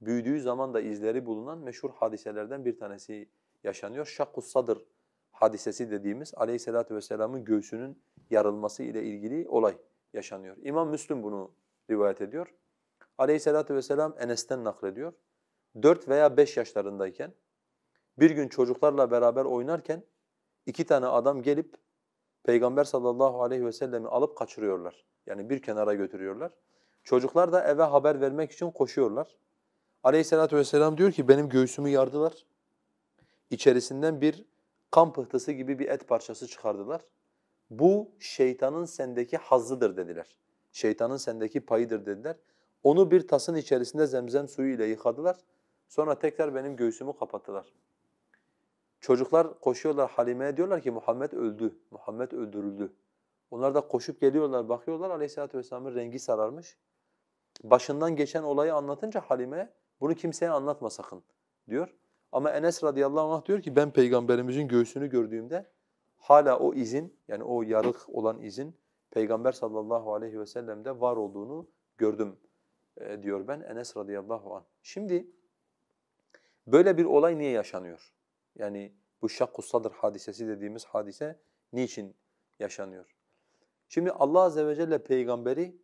A: büyüdüğü zaman da izleri bulunan meşhur hadiselerden bir tanesi yaşanıyor. Şakkus Sadr hadisesi dediğimiz aleyhissalatü vesselamın göğsünün yarılması ile ilgili olay yaşanıyor. İmam Müslüm bunu rivayet ediyor. Aleyhisselatü vesselam Enes'ten naklediyor. 4 veya 5 yaşlarındayken bir gün çocuklarla beraber oynarken iki tane adam gelip Peygamber sallallahu aleyhi ve sellemi alıp kaçırıyorlar. Yani bir kenara götürüyorlar. Çocuklar da eve haber vermek için koşuyorlar. Aleyhisselatü vesselam diyor ki benim göğsümü yardılar. İçerisinden bir kan pıhtısı gibi bir et parçası çıkardılar. Bu şeytanın sendeki hazzıdır dediler şeytanın sendeki payıdır dediler. Onu bir tasın içerisinde zemzem suyu ile yıkadılar. Sonra tekrar benim göğsümü kapattılar. Çocuklar koşuyorlar Halime'ye diyorlar ki Muhammed öldü, Muhammed öldürüldü. Onlar da koşup geliyorlar, bakıyorlar Aleyhisselatü Vesselam'ın rengi sararmış. Başından geçen olayı anlatınca Halime, bunu kimseye anlatma sakın diyor. Ama Enes radıyallahu anh diyor ki ben peygamberimizin göğsünü gördüğümde hala o izin yani o yarık olan izin Peygamber sallallahu aleyhi ve sellem'de var olduğunu gördüm e, diyor ben Enes radıyallahu an. Şimdi böyle bir olay niye yaşanıyor? Yani bu şakkus sadr hadisesi dediğimiz hadise niçin yaşanıyor? Şimdi Allah azze ve celle peygamberi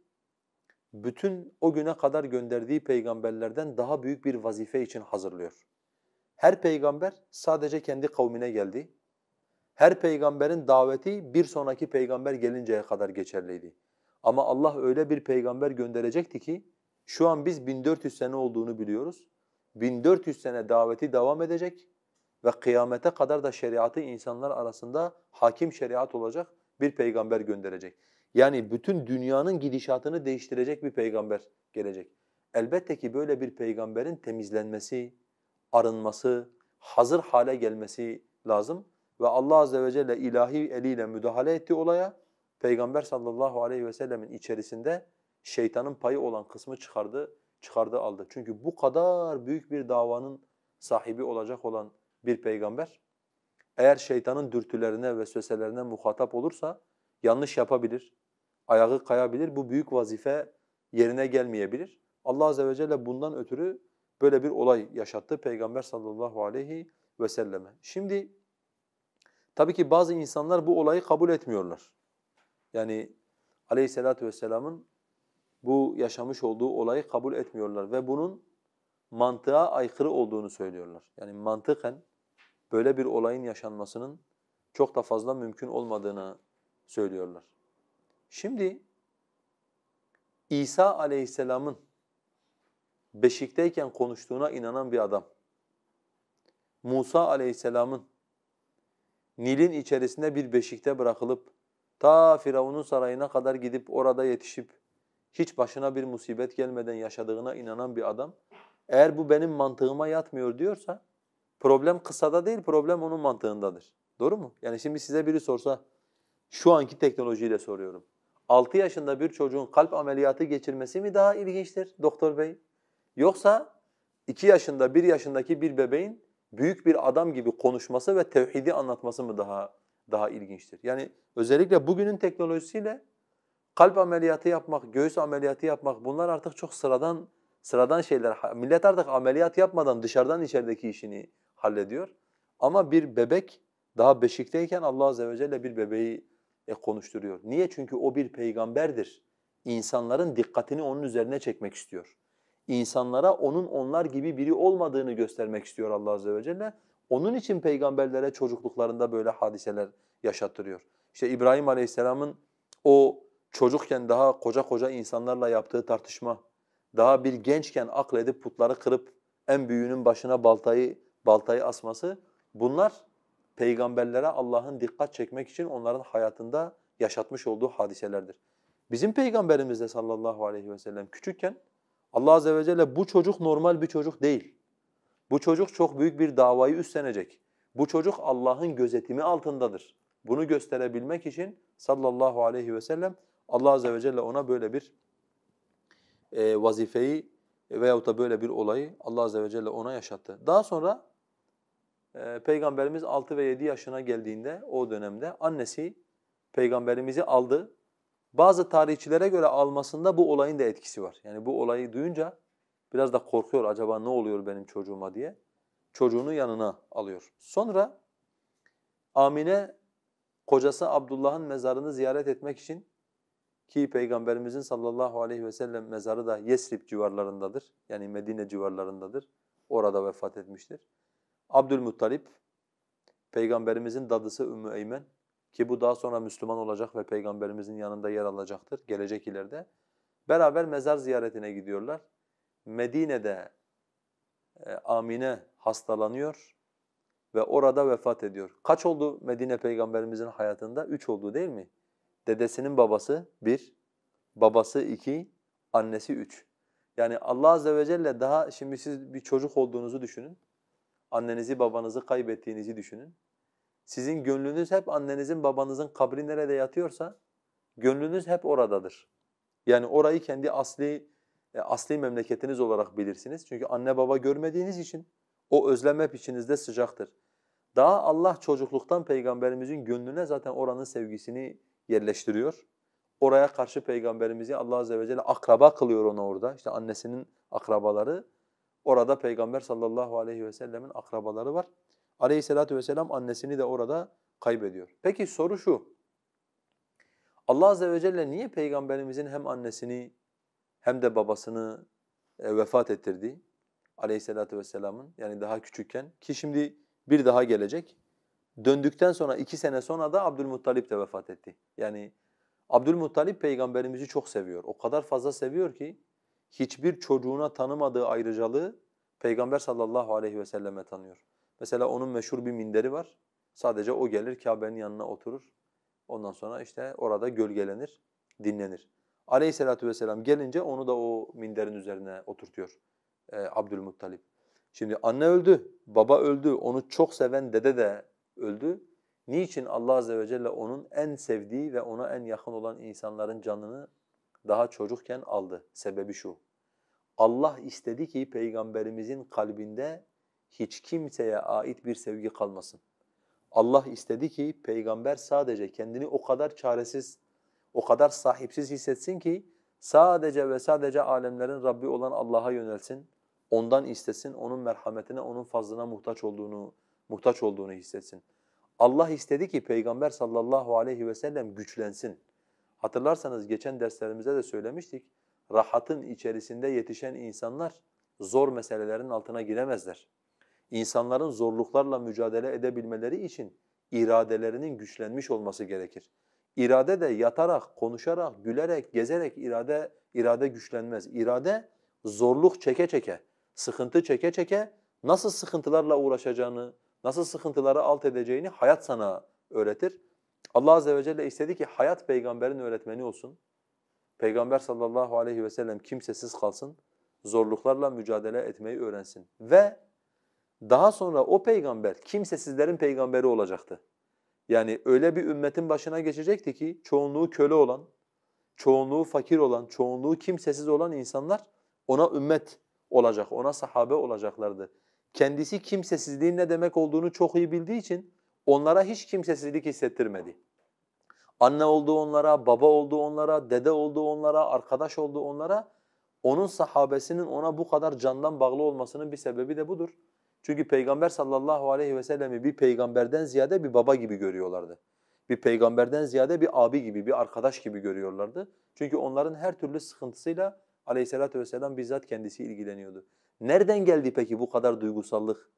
A: bütün o güne kadar gönderdiği peygamberlerden daha büyük bir vazife için hazırlıyor. Her peygamber sadece kendi kavmine geldi her peygamberin daveti bir sonraki peygamber gelinceye kadar geçerliydi. Ama Allah öyle bir peygamber gönderecekti ki şu an biz 1400 sene olduğunu biliyoruz. 1400 sene daveti devam edecek ve kıyamete kadar da şeriatı insanlar arasında hakim şeriat olacak bir peygamber gönderecek. Yani bütün dünyanın gidişatını değiştirecek bir peygamber gelecek. Elbette ki böyle bir peygamberin temizlenmesi, arınması, hazır hale gelmesi lazım ve Allah azze ve celle ilahi eliyle müdahale ettiği olaya. Peygamber sallallahu aleyhi ve sellemin içerisinde şeytanın payı olan kısmı çıkardı, çıkardı aldı. Çünkü bu kadar büyük bir davanın sahibi olacak olan bir peygamber eğer şeytanın dürtülerine ve söselerine muhatap olursa yanlış yapabilir, ayağı kayabilir, bu büyük vazife yerine gelmeyebilir. Allah azze ve celle bundan ötürü böyle bir olay yaşattı Peygamber sallallahu aleyhi ve selleme. Şimdi Tabii ki bazı insanlar bu olayı kabul etmiyorlar. Yani aleyhissalatü vesselamın bu yaşamış olduğu olayı kabul etmiyorlar ve bunun mantığa aykırı olduğunu söylüyorlar. Yani mantıken böyle bir olayın yaşanmasının çok da fazla mümkün olmadığını söylüyorlar. Şimdi İsa aleyhisselamın beşikteyken konuştuğuna inanan bir adam, Musa aleyhisselamın Nil'in içerisinde bir beşikte bırakılıp ta Firavun'un sarayına kadar gidip orada yetişip hiç başına bir musibet gelmeden yaşadığına inanan bir adam eğer bu benim mantığıma yatmıyor diyorsa problem kısada değil problem onun mantığındadır. Doğru mu? Yani şimdi size biri sorsa şu anki teknolojiyle soruyorum. 6 yaşında bir çocuğun kalp ameliyatı geçirmesi mi daha ilginçtir doktor bey? Yoksa 2 yaşında, 1 yaşındaki bir bebeğin büyük bir adam gibi konuşması ve tevhidi anlatması mı daha daha ilginçtir? Yani özellikle bugünün teknolojisiyle kalp ameliyatı yapmak, göğüs ameliyatı yapmak bunlar artık çok sıradan sıradan şeyler. Millet artık ameliyat yapmadan dışarıdan içerideki işini hallediyor. Ama bir bebek daha beşikteyken Allah azze ve celle bir bebeği e, konuşturuyor. Niye? Çünkü o bir peygamberdir. İnsanların dikkatini onun üzerine çekmek istiyor insanlara onun onlar gibi biri olmadığını göstermek istiyor Allah Azze ve Celle. Onun için peygamberlere çocukluklarında böyle hadiseler yaşattırıyor. İşte İbrahim Aleyhisselam'ın o çocukken daha koca koca insanlarla yaptığı tartışma, daha bir gençken akledip putları kırıp en büyüğünün başına baltayı baltayı asması bunlar peygamberlere Allah'ın dikkat çekmek için onların hayatında yaşatmış olduğu hadiselerdir. Bizim peygamberimiz de sallallahu aleyhi ve sellem küçükken Allah Azze ve Celle bu çocuk normal bir çocuk değil. Bu çocuk çok büyük bir davayı üstlenecek. Bu çocuk Allah'ın gözetimi altındadır. Bunu gösterebilmek için sallallahu aleyhi ve sellem Allah Azze ve Celle ona böyle bir e, vazifeyi veyahut da böyle bir olayı Allah Azze ve Celle ona yaşattı. Daha sonra e, Peygamberimiz 6 ve 7 yaşına geldiğinde o dönemde annesi Peygamberimizi aldı bazı tarihçilere göre almasında bu olayın da etkisi var. Yani bu olayı duyunca biraz da korkuyor acaba ne oluyor benim çocuğuma diye. Çocuğunu yanına alıyor. Sonra Amine kocası Abdullah'ın mezarını ziyaret etmek için ki Peygamberimizin sallallahu aleyhi ve sellem mezarı da Yesrib civarlarındadır. Yani Medine civarlarındadır. Orada vefat etmiştir. Abdülmuttalip, Peygamberimizin dadısı Ümmü Eymen ki bu daha sonra Müslüman olacak ve Peygamberimizin yanında yer alacaktır gelecek ileride. Beraber mezar ziyaretine gidiyorlar. Medine'de e, Amine hastalanıyor ve orada vefat ediyor. Kaç oldu Medine Peygamberimizin hayatında? Üç oldu değil mi? Dedesinin babası bir, babası iki, annesi üç. Yani Allah Azze ve Celle daha şimdi siz bir çocuk olduğunuzu düşünün. Annenizi babanızı kaybettiğinizi düşünün. Sizin gönlünüz hep annenizin babanızın kabri nerede yatıyorsa gönlünüz hep oradadır. Yani orayı kendi asli e, asli memleketiniz olarak bilirsiniz. Çünkü anne baba görmediğiniz için o özlem hep içinizde sıcaktır. Daha Allah çocukluktan peygamberimizin gönlüne zaten oranın sevgisini yerleştiriyor. Oraya karşı peygamberimizi Allah azze ve celle akraba kılıyor onu orada. İşte annesinin akrabaları. Orada peygamber sallallahu aleyhi ve sellemin akrabaları var. Aleyhisselatü vesselam annesini de orada kaybediyor. Peki soru şu. Allah azze ve celle niye peygamberimizin hem annesini hem de babasını e, vefat ettirdi? Aleyhisselatü vesselamın yani daha küçükken ki şimdi bir daha gelecek. Döndükten sonra iki sene sonra da Abdülmuttalip de vefat etti. Yani Abdülmuttalip peygamberimizi çok seviyor. O kadar fazla seviyor ki hiçbir çocuğuna tanımadığı ayrıcalığı peygamber sallallahu aleyhi ve selleme tanıyor. Mesela onun meşhur bir minderi var. Sadece o gelir Kabe'nin yanına oturur. Ondan sonra işte orada gölgelenir, dinlenir. Aleyhissalatu vesselam gelince onu da o minderin üzerine oturtuyor e, Abdülmuttalip. Şimdi anne öldü, baba öldü, onu çok seven dede de öldü. Niçin Allah azze ve celle onun en sevdiği ve ona en yakın olan insanların canını daha çocukken aldı? Sebebi şu. Allah istedi ki peygamberimizin kalbinde hiç kimseye ait bir sevgi kalmasın. Allah istedi ki peygamber sadece kendini o kadar çaresiz, o kadar sahipsiz hissetsin ki sadece ve sadece alemlerin Rabbi olan Allah'a yönelsin. Ondan istesin, onun merhametine, onun fazlına muhtaç olduğunu, muhtaç olduğunu hissetsin. Allah istedi ki peygamber sallallahu aleyhi ve sellem güçlensin. Hatırlarsanız geçen derslerimizde de söylemiştik. Rahatın içerisinde yetişen insanlar zor meselelerin altına giremezler insanların zorluklarla mücadele edebilmeleri için iradelerinin güçlenmiş olması gerekir. İrade de yatarak, konuşarak, gülerek, gezerek irade irade güçlenmez. İrade zorluk çeke çeke, sıkıntı çeke çeke nasıl sıkıntılarla uğraşacağını, nasıl sıkıntıları alt edeceğini hayat sana öğretir. Allah azze ve celle istedi ki hayat peygamberin öğretmeni olsun. Peygamber sallallahu aleyhi ve sellem kimsesiz kalsın, zorluklarla mücadele etmeyi öğrensin ve daha sonra o peygamber kimsesizlerin peygamberi olacaktı. Yani öyle bir ümmetin başına geçecekti ki çoğunluğu köle olan, çoğunluğu fakir olan, çoğunluğu kimsesiz olan insanlar ona ümmet olacak, ona sahabe olacaklardı. Kendisi kimsesizliğin ne demek olduğunu çok iyi bildiği için onlara hiç kimsesizlik hissettirmedi. Anne olduğu onlara, baba olduğu onlara, dede olduğu onlara, arkadaş olduğu onlara. Onun sahabesinin ona bu kadar candan bağlı olmasının bir sebebi de budur. Çünkü Peygamber sallallahu aleyhi ve sellemi bir peygamberden ziyade bir baba gibi görüyorlardı. Bir peygamberden ziyade bir abi gibi, bir arkadaş gibi görüyorlardı. Çünkü onların her türlü sıkıntısıyla aleyhissalatü vesselam bizzat kendisi ilgileniyordu. Nereden geldi peki bu kadar duygusallık?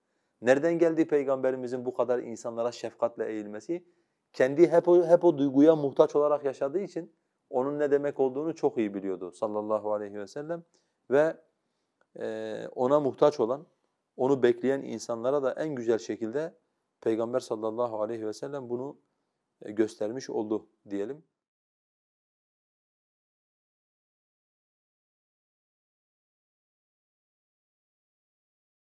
A: Nereden geldi Peygamberimizin bu kadar insanlara şefkatle eğilmesi? Kendi hep o, hep o duyguya muhtaç olarak yaşadığı için onun ne demek olduğunu çok iyi biliyordu sallallahu aleyhi ve sellem. Ve e, ona muhtaç olan, onu bekleyen insanlara da en güzel şekilde Peygamber sallallahu aleyhi ve sellem bunu e, göstermiş oldu diyelim.